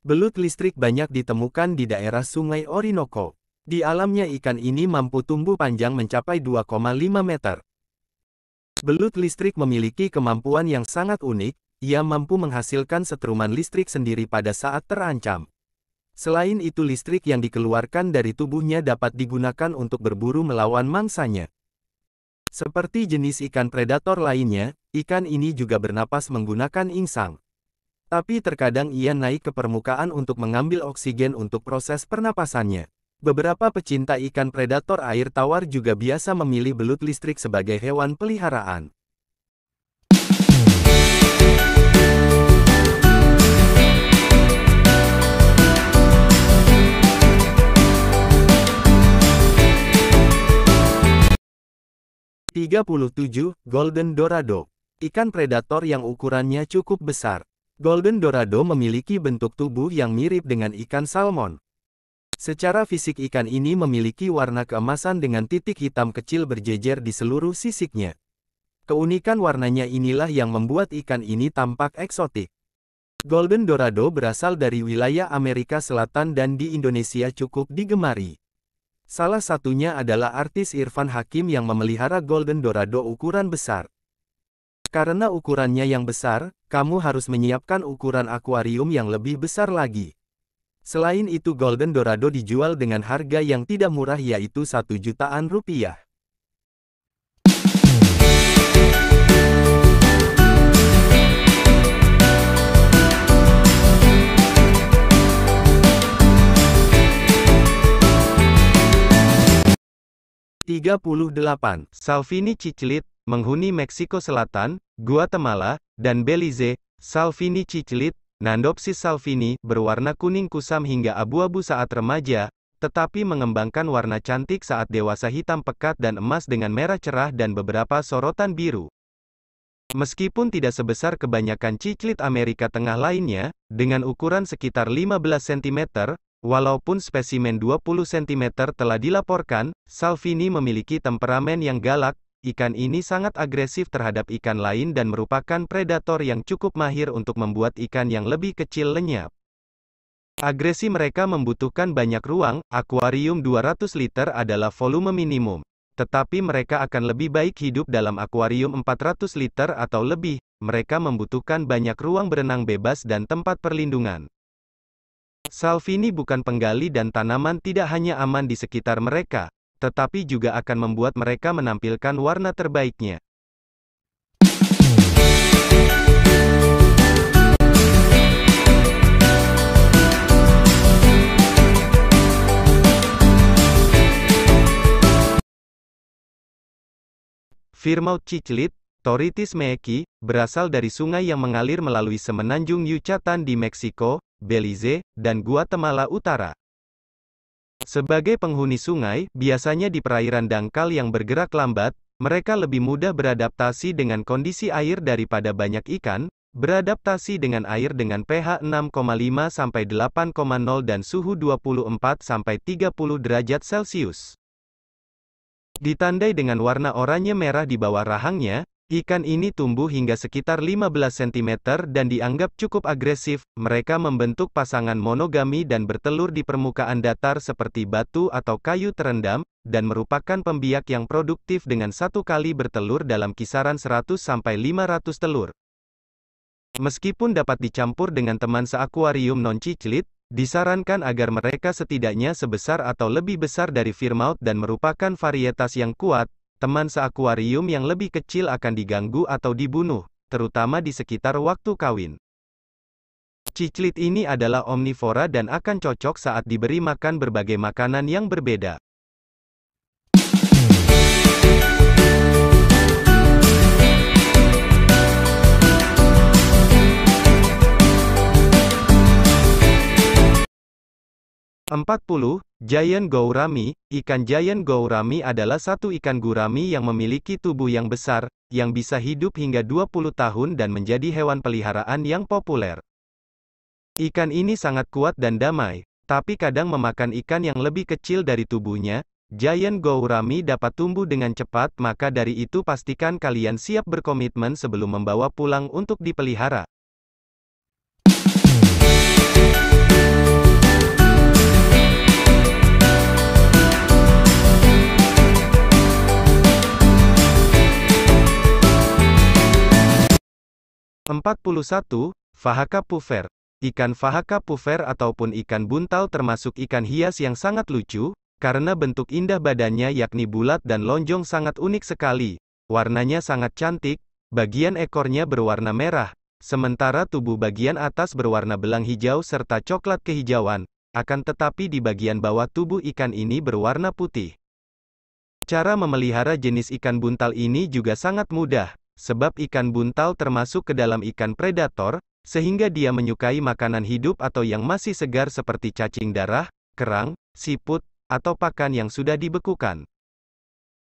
Belut listrik banyak ditemukan di daerah sungai Orinoco. Di alamnya ikan ini mampu tumbuh panjang mencapai 2,5 meter. Belut listrik memiliki kemampuan yang sangat unik, ia mampu menghasilkan setruman listrik sendiri pada saat terancam. Selain itu listrik yang dikeluarkan dari tubuhnya dapat digunakan untuk berburu melawan mangsanya. Seperti jenis ikan predator lainnya, ikan ini juga bernapas menggunakan insang. Tapi terkadang ia naik ke permukaan untuk mengambil oksigen untuk proses pernapasannya. Beberapa pecinta ikan predator air tawar juga biasa memilih belut listrik sebagai hewan peliharaan. 37. Golden Dorado Ikan predator yang ukurannya cukup besar. Golden Dorado memiliki bentuk tubuh yang mirip dengan ikan salmon. Secara fisik ikan ini memiliki warna keemasan dengan titik hitam kecil berjejer di seluruh sisiknya. Keunikan warnanya inilah yang membuat ikan ini tampak eksotik. Golden Dorado berasal dari wilayah Amerika Selatan dan di Indonesia cukup digemari. Salah satunya adalah artis Irfan Hakim yang memelihara Golden Dorado ukuran besar. Karena ukurannya yang besar, kamu harus menyiapkan ukuran akuarium yang lebih besar lagi. Selain itu Golden Dorado dijual dengan harga yang tidak murah yaitu 1 jutaan rupiah. 38, Salvini Cicilit, menghuni Meksiko Selatan, Guatemala, dan Belize, Salvini Cicilit, Nandopsis salvini, berwarna kuning kusam hingga abu-abu saat remaja, tetapi mengembangkan warna cantik saat dewasa hitam pekat dan emas dengan merah cerah dan beberapa sorotan biru. Meskipun tidak sebesar kebanyakan ciclit Amerika Tengah lainnya, dengan ukuran sekitar 15 cm, Walaupun spesimen 20 cm telah dilaporkan, Salvini memiliki temperamen yang galak, ikan ini sangat agresif terhadap ikan lain dan merupakan predator yang cukup mahir untuk membuat ikan yang lebih kecil lenyap. Agresi mereka membutuhkan banyak ruang, akuarium 200 liter adalah volume minimum. Tetapi mereka akan lebih baik hidup dalam akuarium 400 liter atau lebih, mereka membutuhkan banyak ruang berenang bebas dan tempat perlindungan. Salvini bukan penggali dan tanaman tidak hanya aman di sekitar mereka, tetapi juga akan membuat mereka menampilkan warna terbaiknya. Firmaut Ciclit, Toritis meeki, berasal dari sungai yang mengalir melalui semenanjung Yucatan di Meksiko, Belize, dan Guatemala Utara. Sebagai penghuni sungai, biasanya di perairan dangkal yang bergerak lambat, mereka lebih mudah beradaptasi dengan kondisi air daripada banyak ikan, beradaptasi dengan air dengan pH 6,5 sampai 8,0 dan suhu 24 sampai 30 derajat Celcius. Ditandai dengan warna oranye merah di bawah rahangnya, Ikan ini tumbuh hingga sekitar 15 cm dan dianggap cukup agresif, mereka membentuk pasangan monogami dan bertelur di permukaan datar seperti batu atau kayu terendam, dan merupakan pembiak yang produktif dengan satu kali bertelur dalam kisaran 100-500 telur. Meskipun dapat dicampur dengan teman seakuarium non-ciclit, disarankan agar mereka setidaknya sebesar atau lebih besar dari firmaut dan merupakan varietas yang kuat, teman seakuarium yang lebih kecil akan diganggu atau dibunuh, terutama di sekitar waktu kawin. Ciclit ini adalah omnivora dan akan cocok saat diberi makan berbagai makanan yang berbeda. Empat puluh Giant Gourami, ikan giant gourami adalah satu ikan gurami yang memiliki tubuh yang besar, yang bisa hidup hingga 20 tahun dan menjadi hewan peliharaan yang populer. Ikan ini sangat kuat dan damai, tapi kadang memakan ikan yang lebih kecil dari tubuhnya. Giant gourami dapat tumbuh dengan cepat, maka dari itu pastikan kalian siap berkomitmen sebelum membawa pulang untuk dipelihara. 41. Fahaka puffer. Ikan fahaka puffer ataupun ikan buntal termasuk ikan hias yang sangat lucu, karena bentuk indah badannya yakni bulat dan lonjong sangat unik sekali. Warnanya sangat cantik, bagian ekornya berwarna merah, sementara tubuh bagian atas berwarna belang hijau serta coklat kehijauan, akan tetapi di bagian bawah tubuh ikan ini berwarna putih. Cara memelihara jenis ikan buntal ini juga sangat mudah sebab ikan buntal termasuk ke dalam ikan predator, sehingga dia menyukai makanan hidup atau yang masih segar seperti cacing darah, kerang, siput, atau pakan yang sudah dibekukan.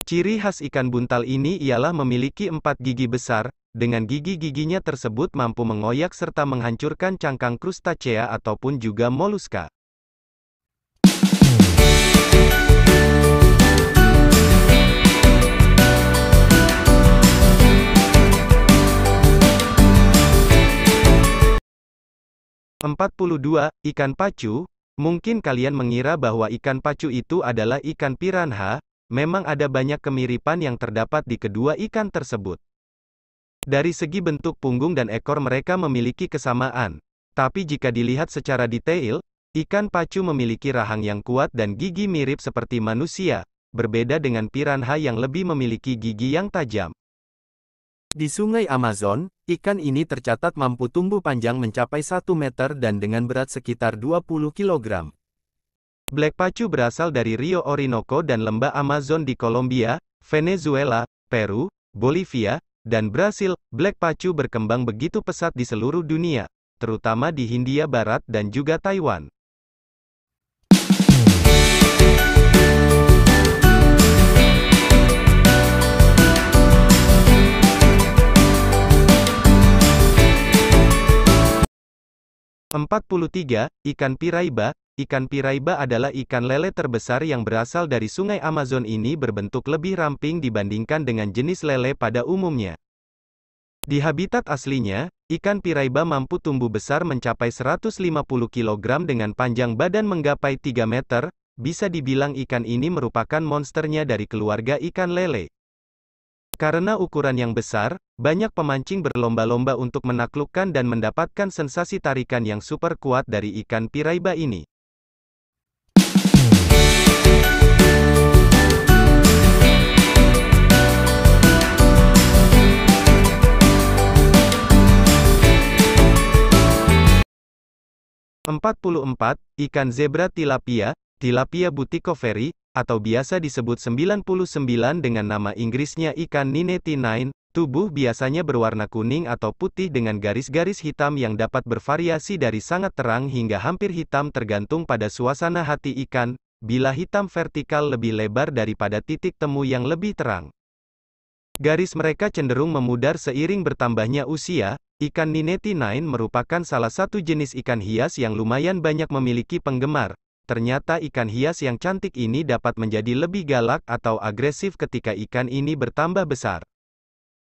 Ciri khas ikan buntal ini ialah memiliki empat gigi besar, dengan gigi-giginya tersebut mampu mengoyak serta menghancurkan cangkang krustacea ataupun juga moluska. 42. Ikan pacu, mungkin kalian mengira bahwa ikan pacu itu adalah ikan piranha, memang ada banyak kemiripan yang terdapat di kedua ikan tersebut. Dari segi bentuk punggung dan ekor mereka memiliki kesamaan. Tapi jika dilihat secara detail, ikan pacu memiliki rahang yang kuat dan gigi mirip seperti manusia, berbeda dengan piranha yang lebih memiliki gigi yang tajam. Di sungai Amazon, ikan ini tercatat mampu tumbuh panjang mencapai 1 meter dan dengan berat sekitar 20 kg. Black Pacu berasal dari Rio Orinoco dan lembah Amazon di Kolombia, Venezuela, Peru, Bolivia, dan Brasil. Black Pacu berkembang begitu pesat di seluruh dunia, terutama di Hindia Barat dan juga Taiwan. 43. Ikan piraiba, Ikan piraiba adalah ikan lele terbesar yang berasal dari sungai Amazon ini berbentuk lebih ramping dibandingkan dengan jenis lele pada umumnya. Di habitat aslinya, ikan piraiba mampu tumbuh besar mencapai 150 kg dengan panjang badan menggapai 3 meter, bisa dibilang ikan ini merupakan monsternya dari keluarga ikan lele. Karena ukuran yang besar, banyak pemancing berlomba-lomba untuk menaklukkan dan mendapatkan sensasi tarikan yang super kuat dari ikan piraiba ini. Empat puluh empat, ikan zebra tilapia, tilapia butikoferi, atau biasa disebut 99 dengan nama Inggrisnya ikan Nine, tubuh biasanya berwarna kuning atau putih dengan garis-garis hitam yang dapat bervariasi dari sangat terang hingga hampir hitam tergantung pada suasana hati ikan, bila hitam vertikal lebih lebar daripada titik temu yang lebih terang. Garis mereka cenderung memudar seiring bertambahnya usia, ikan Ninety Nine merupakan salah satu jenis ikan hias yang lumayan banyak memiliki penggemar, Ternyata ikan hias yang cantik ini dapat menjadi lebih galak atau agresif ketika ikan ini bertambah besar.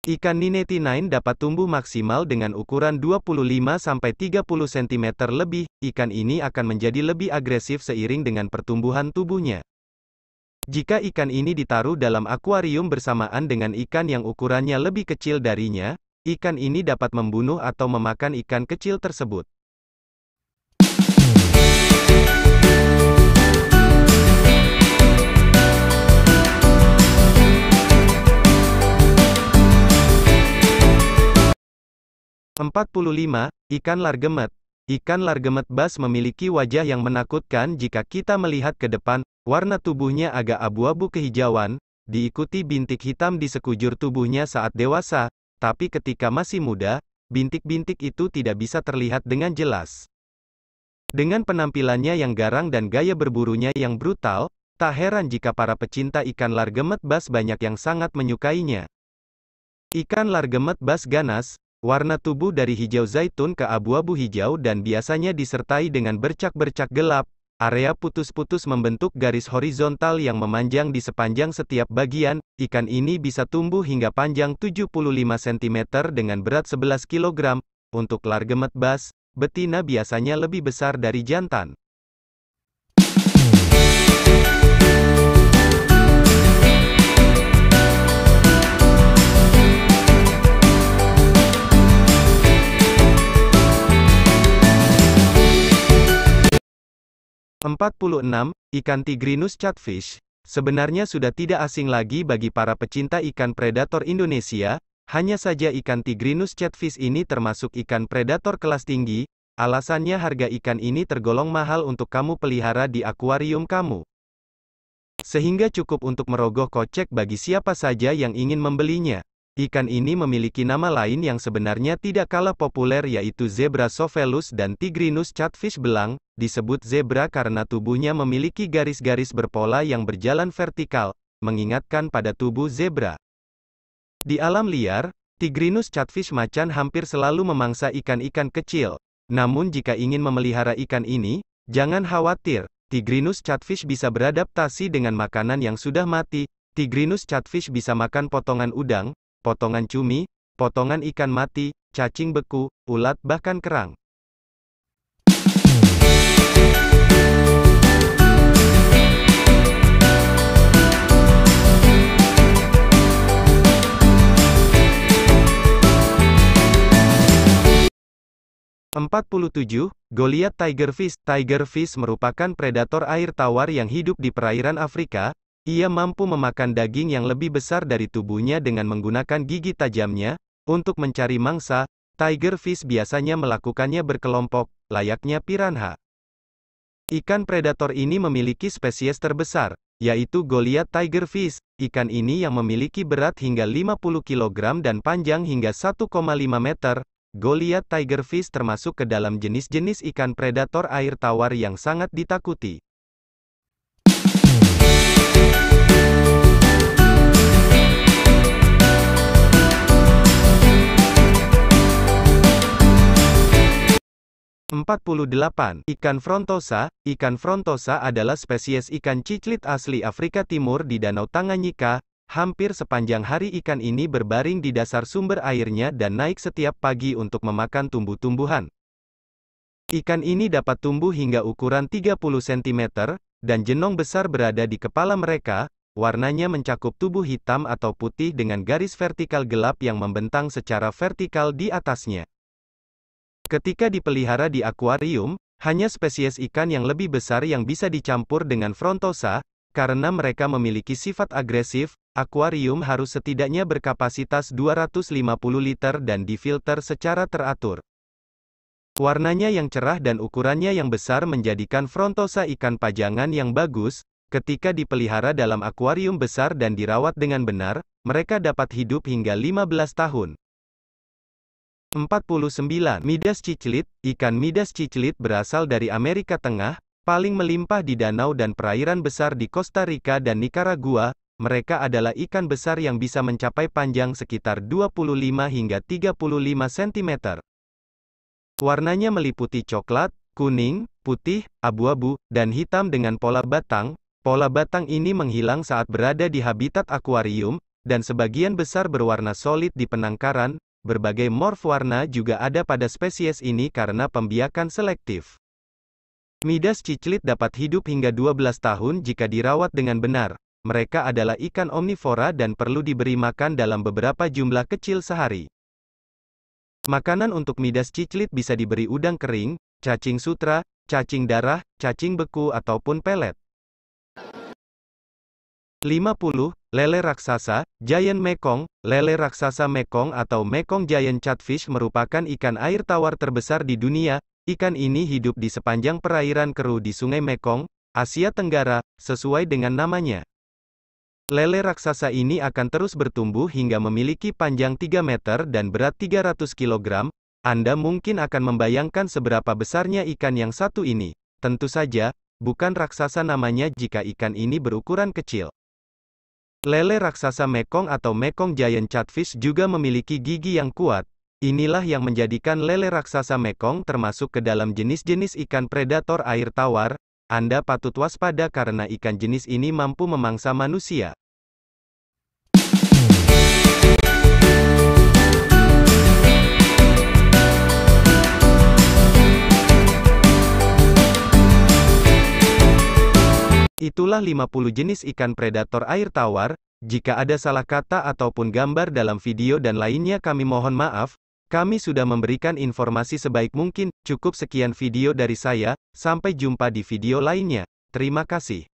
Ikan Ninety9 dapat tumbuh maksimal dengan ukuran 25-30 cm lebih, ikan ini akan menjadi lebih agresif seiring dengan pertumbuhan tubuhnya. Jika ikan ini ditaruh dalam akuarium bersamaan dengan ikan yang ukurannya lebih kecil darinya, ikan ini dapat membunuh atau memakan ikan kecil tersebut. 45. Ikan largemet. Ikan largemet bass memiliki wajah yang menakutkan jika kita melihat ke depan, warna tubuhnya agak abu-abu kehijauan, diikuti bintik hitam di sekujur tubuhnya saat dewasa, tapi ketika masih muda, bintik-bintik itu tidak bisa terlihat dengan jelas. Dengan penampilannya yang garang dan gaya berburunya yang brutal, tak heran jika para pecinta ikan largemet bass banyak yang sangat menyukainya. Ikan largemet bass ganas, Warna tubuh dari hijau zaitun ke abu-abu hijau dan biasanya disertai dengan bercak-bercak gelap, Area putus-putus membentuk garis horizontal yang memanjang di sepanjang setiap bagian, ikan ini bisa tumbuh hingga panjang 75 cm dengan berat 11 kg, untuk largemet bass, betina biasanya lebih besar dari jantan. 46. Ikan Tigrinus Catfish Sebenarnya sudah tidak asing lagi bagi para pecinta ikan predator Indonesia, hanya saja ikan Tigrinus Catfish ini termasuk ikan predator kelas tinggi, alasannya harga ikan ini tergolong mahal untuk kamu pelihara di akuarium kamu. Sehingga cukup untuk merogoh kocek bagi siapa saja yang ingin membelinya. Ikan ini memiliki nama lain yang sebenarnya tidak kalah populer yaitu zebra sovelus dan tigrinus catfish belang, disebut zebra karena tubuhnya memiliki garis-garis berpola yang berjalan vertikal, mengingatkan pada tubuh zebra. Di alam liar, tigrinus catfish macan hampir selalu memangsa ikan-ikan kecil. Namun jika ingin memelihara ikan ini, jangan khawatir, tigrinus catfish bisa beradaptasi dengan makanan yang sudah mati, Tigrinus catfish bisa makan potongan udang, potongan cumi, potongan ikan mati, cacing beku, ulat bahkan kerang. Empat puluh tujuh, Goliath tigerfish. Tigerfish merupakan predator air tawar yang hidup di perairan Afrika, ia mampu memakan daging yang lebih besar dari tubuhnya dengan menggunakan gigi tajamnya, untuk mencari mangsa, tiger fish biasanya melakukannya berkelompok, layaknya piranha. Ikan predator ini memiliki spesies terbesar, yaitu Goliath tiger fish, ikan ini yang memiliki berat hingga 50 kg dan panjang hingga 1,5 meter, Goliath tiger fish termasuk ke dalam jenis-jenis ikan predator air tawar yang sangat ditakuti. 48. Ikan frontosa Ikan frontosa adalah spesies ikan ciclit asli Afrika Timur di Danau Tanganyika. Hampir sepanjang hari ikan ini berbaring di dasar sumber airnya dan naik setiap pagi untuk memakan tumbuh-tumbuhan. Ikan ini dapat tumbuh hingga ukuran 30 cm, dan jenong besar berada di kepala mereka, warnanya mencakup tubuh hitam atau putih dengan garis vertikal gelap yang membentang secara vertikal di atasnya. Ketika dipelihara di akuarium, hanya spesies ikan yang lebih besar yang bisa dicampur dengan frontosa, karena mereka memiliki sifat agresif, akuarium harus setidaknya berkapasitas 250 liter dan difilter secara teratur. Warnanya yang cerah dan ukurannya yang besar menjadikan frontosa ikan pajangan yang bagus, ketika dipelihara dalam akuarium besar dan dirawat dengan benar, mereka dapat hidup hingga 15 tahun. 49. Midas ciclit, ikan Midas ciclit berasal dari Amerika Tengah, paling melimpah di danau dan perairan besar di Costa Rica dan Nicaragua, mereka adalah ikan besar yang bisa mencapai panjang sekitar 25 hingga 35 cm. Warnanya meliputi coklat, kuning, putih, abu-abu, dan hitam dengan pola batang. Pola batang ini menghilang saat berada di habitat akuarium, dan sebagian besar berwarna solid di penangkaran, berbagai morf warna juga ada pada spesies ini karena pembiakan selektif. Midas ciclit dapat hidup hingga 12 tahun jika dirawat dengan benar. Mereka adalah ikan omnivora dan perlu diberi makan dalam beberapa jumlah kecil sehari. Makanan untuk Midas ciclit bisa diberi udang kering, cacing sutra, cacing darah, cacing beku ataupun pelet. 50. Lele raksasa, giant mekong, lele raksasa mekong atau mekong giant catfish merupakan ikan air tawar terbesar di dunia. Ikan ini hidup di sepanjang perairan keruh di Sungai Mekong, Asia Tenggara, sesuai dengan namanya. Lele raksasa ini akan terus bertumbuh hingga memiliki panjang 3 meter dan berat 300 kg. Anda mungkin akan membayangkan seberapa besarnya ikan yang satu ini. Tentu saja, bukan raksasa namanya jika ikan ini berukuran kecil. Lele raksasa Mekong atau Mekong Giant Catfish juga memiliki gigi yang kuat. Inilah yang menjadikan lele raksasa Mekong termasuk ke dalam jenis-jenis ikan predator air tawar. Anda patut waspada karena ikan jenis ini mampu memangsa manusia. Itulah 50 jenis ikan predator air tawar, jika ada salah kata ataupun gambar dalam video dan lainnya kami mohon maaf, kami sudah memberikan informasi sebaik mungkin, cukup sekian video dari saya, sampai jumpa di video lainnya, terima kasih.